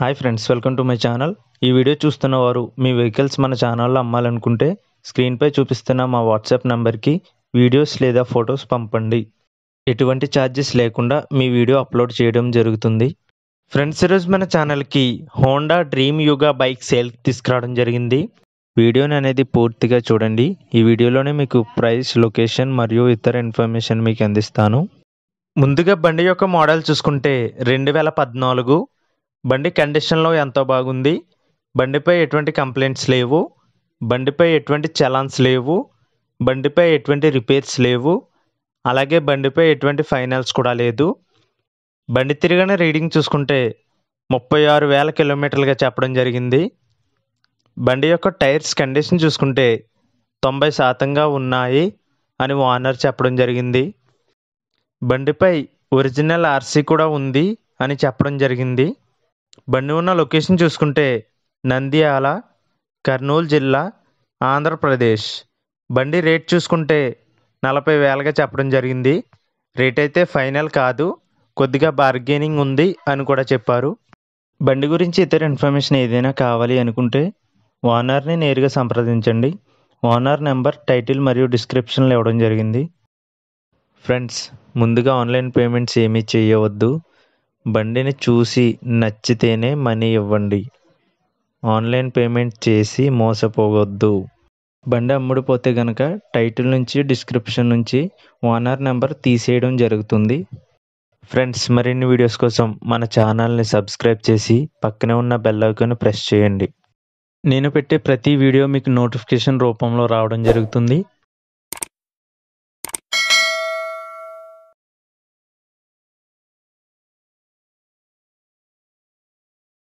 hi friends welcome to my channel ఈ video చూస్తున్న వారు మీ వెహికల్స్ మన ఛానల్లో అమ్మాలనుకుంటే స్క్రీన్పై చూపిస్తున్న మా వాట్సాప్ నెంబర్కి వీడియోస్ లేదా ఫొటోస్ పంపండి ఎటువంటి ఛార్జెస్ లేకుండా మీ వీడియో అప్లోడ్ చేయడం జరుగుతుంది ఫ్రెండ్స్ ఈరోజు మన ఛానల్కి హోండా డ్రీమ్ యుగా బైక్ సేల్కి తీసుకురావడం జరిగింది వీడియోని అనేది పూర్తిగా చూడండి ఈ వీడియోలోనే మీకు ప్రైస్ లొకేషన్ మరియు ఇతర ఇన్ఫర్మేషన్ మీకు అందిస్తాను ముందుగా బండి యొక్క మోడల్ చూసుకుంటే రెండు వేల పద్నాలుగు బండి కండిషన్లో ఎంతో బాగుంది బండిపై ఎటువంటి కంప్లైంట్స్ లేవు బండిపై ఎటువంటి చలాన్స్ లేవు బండిపై ఎటువంటి రిపేర్స్ లేవు అలాగే బండిపై ఎటువంటి ఫైనల్స్ కూడా లేదు బండి తిరిగిన రీడింగ్ చూసుకుంటే ముప్పై ఆరు వేల కిలోమీటర్లుగా చెప్పడం జరిగింది బండి యొక్క టైర్స్ కండిషన్ చూసుకుంటే తొంభై శాతంగా ఉన్నాయి అని ఓనర్ చెప్పడం జరిగింది బండిపై ఒరిజినల్ ఆర్సీ కూడా ఉంది అని చెప్పడం జరిగింది బండి ఉన్న లొకేషన్ చూసుకుంటే నంద్యాల కర్నూలు జిల్లా ఆంధ్రప్రదేశ్ బండి రేట్ చూసుకుంటే నలభై వేలుగా చెప్పడం జరిగింది రేట్ అయితే ఫైనల్ కాదు కొద్దిగా బార్గెనింగ్ ఉంది అని కూడా చెప్పారు బండి గురించి ఇతర ఇన్ఫర్మేషన్ ఏదైనా కావాలి అనుకుంటే ఓనర్ని నేరుగా సంప్రదించండి ఓనర్ నెంబర్ టైటిల్ మరియు డిస్క్రిప్షన్లో ఇవ్వడం జరిగింది ఫ్రెండ్స్ ముందుగా ఆన్లైన్ పేమెంట్స్ ఏమీ చేయవద్దు బండిని చూసి నచ్చితేనే మనీ ఇవ్వండి ఆన్లైన్ పేమెంట్ చేసి మోసపోవద్దు బండి అమ్ముడుపోతే కనుక టైటిల్ నుంచి డిస్క్రిప్షన్ నుంచి ఓనర్ నెంబర్ తీసేయడం జరుగుతుంది ఫ్రెండ్స్ మరిన్ని వీడియోస్ కోసం మన ఛానల్ని సబ్స్క్రైబ్ చేసి పక్కనే ఉన్న బెల్ ఐకాన్ ప్రెస్ చేయండి నేను పెట్టే ప్రతి వీడియో మీకు నోటిఫికేషన్ రూపంలో రావడం జరుగుతుంది